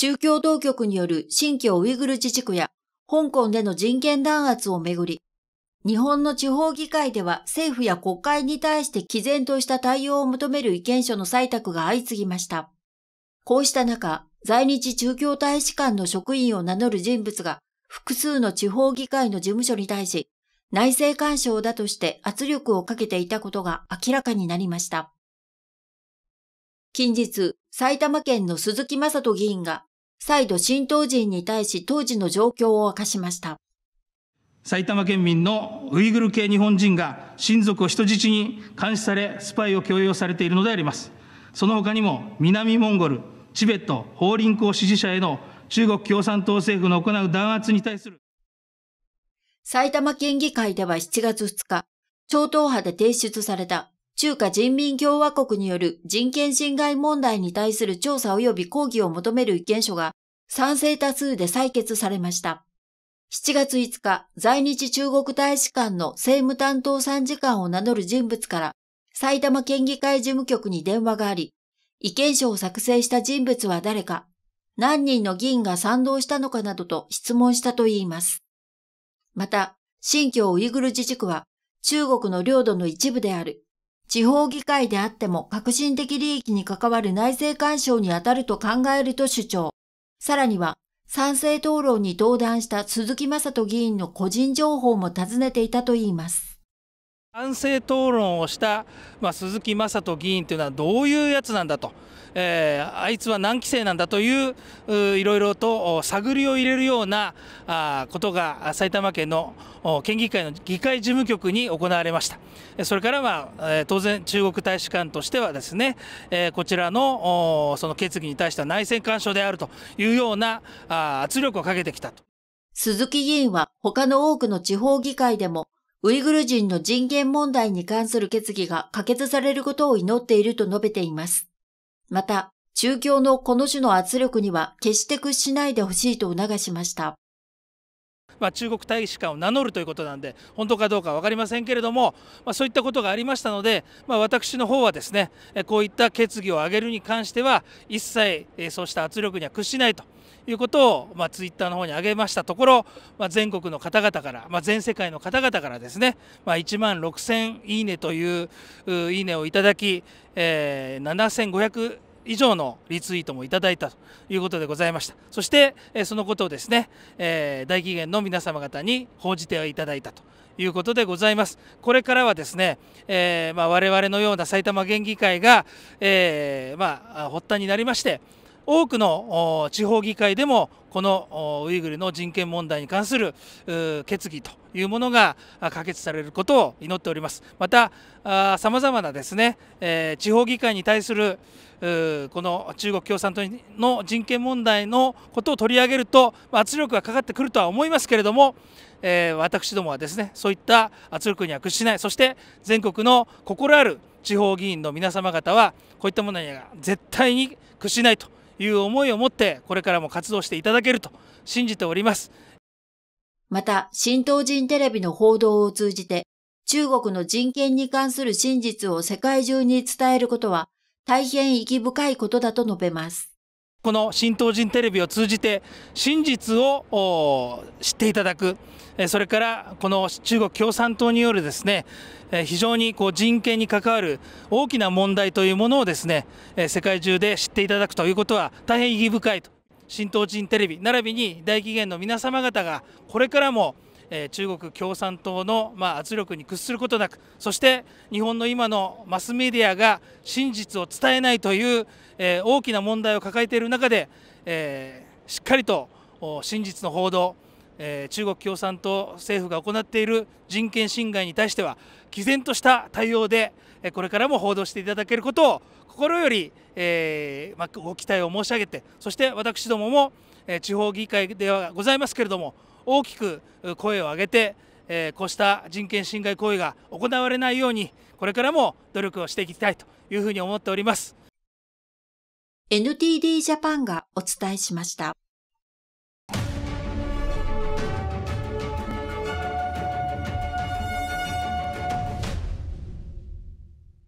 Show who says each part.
Speaker 1: 中共当局による新疆ウイグル自治区や香港での人権弾圧をめぐり、日本の地方議会では政府や国会に対して毅然とした対応を求める意見書の採択が相次ぎました。こうした中、在日中共大使館の職員を名乗る人物が複数の地方議会の事務所に対し、内政干渉だとして圧力をかけていたことが明らかになりました。近日、埼玉県の鈴木正人議員が再度新党人に対し当時の状況を明かしました。
Speaker 2: 埼玉県民のウイグル系日本人が親族を人質に監視され、スパイを強要されているのであります。その他にも、南モンゴル、チベット、法輪功支持者への中国共産党政府の行う弾圧に対する。
Speaker 1: 埼玉県議会では7月2日、超党派で提出された中華人民共和国による人権侵害問題に対する調査及び抗議を求める意見書が賛成多数で採決されました。7月5日、在日中国大使館の政務担当参事官を名乗る人物から埼玉県議会事務局に電話があり、意見書を作成した人物は誰か、何人の議員が賛同したのかなどと質問したといいます。また、新疆ウイグル自治区は中国の領土の一部である。地方議会であっても革新的利益に関わる内政干渉にあたると考えると主張。さらには、賛成討論に登壇した鈴木正人議員の個人情報も尋ねていたといいます。
Speaker 2: 反省討論をした、まあ、鈴木雅人議員というのはどういうやつなんだと、えー、あいつは何期生なんだといういろいろと探りを入れるようなあことが埼玉県の県議会の議会事務局に行われましたそれから、まあ、えー、当然中国大使館としてはですね、えー、こちらのその決議に対しては内戦干渉であるというようなあ圧力をかけてきたと
Speaker 1: 鈴木議員は他の多くの地方議会でもウイグル人の人権問題に関する決議が可決されることを祈っていると述べています。また、中共のこの種の圧力には決して屈しないでほしいと促しました。
Speaker 2: まあ、中国大使館を名乗るということなんで、本当かどうかわかりませんけれども、まあ、そういったことがありましたので、まあ、私の方はですね、こういった決議を上げるに関しては、一切そうした圧力には屈しないということを、まあ、ツイッターの方に上げましたところ、まあ、全国の方々から、まあ、全世界の方々からですね、まあ、1万6000いいねといういいねをいただき、えー、7500以上のリツイートもいただいたということでございましたそして、えー、そのことをですね、えー、大紀元の皆様方に報じていただいたということでございます。これからはですね、えー、まあ、我々のような埼玉県議会が、えー、まあ、発端になりまして、多くの地方議会でもこのウイグルの人権問題に関する決議というものが可決されることを祈っておりますまたさまざまなですね、え地方議会に対するこの中国共産党の人権問題のことを取り上げると圧力がかかってくるとは思いますけれども、え私どもはですねそういった圧力には屈しないそして全国の心ある地方議員の皆様方はこういったものには絶対に屈しないという思いを持ってこれからも活動していただけると信じております。また、新
Speaker 1: 東人テレビの報道を通じて、中国の人権に関する真実を世界中に伝えることは大変意義深いことだと述べます。
Speaker 2: この新東人テレビを通じて真実を知っていただく、それからこの中国共産党によるですね、非常にこう人権に関わる大きな問題というものをですね、世界中で知っていただくということは大変意義深いと。新東人テレビ並びに大紀元の皆様方がこれからもえ中国共産党の、ま圧力に屈することなくそして日本の今のマスメディアが真実を伝えないという、え大きな問題を抱えている中で、えしっかりと真実の報道え中国共産党政府が行っている人権侵害に対しては毅然とした対応でこれからも報道していただけることを心より、えまご期待を申し上げてそして私どもも地方議会ではございますけれども大きく声を上げて、えこうした人権侵害行為が行われないようにこれからも努力をしていきたいというふうに思っております
Speaker 1: NTD ジャパンがお伝えしました。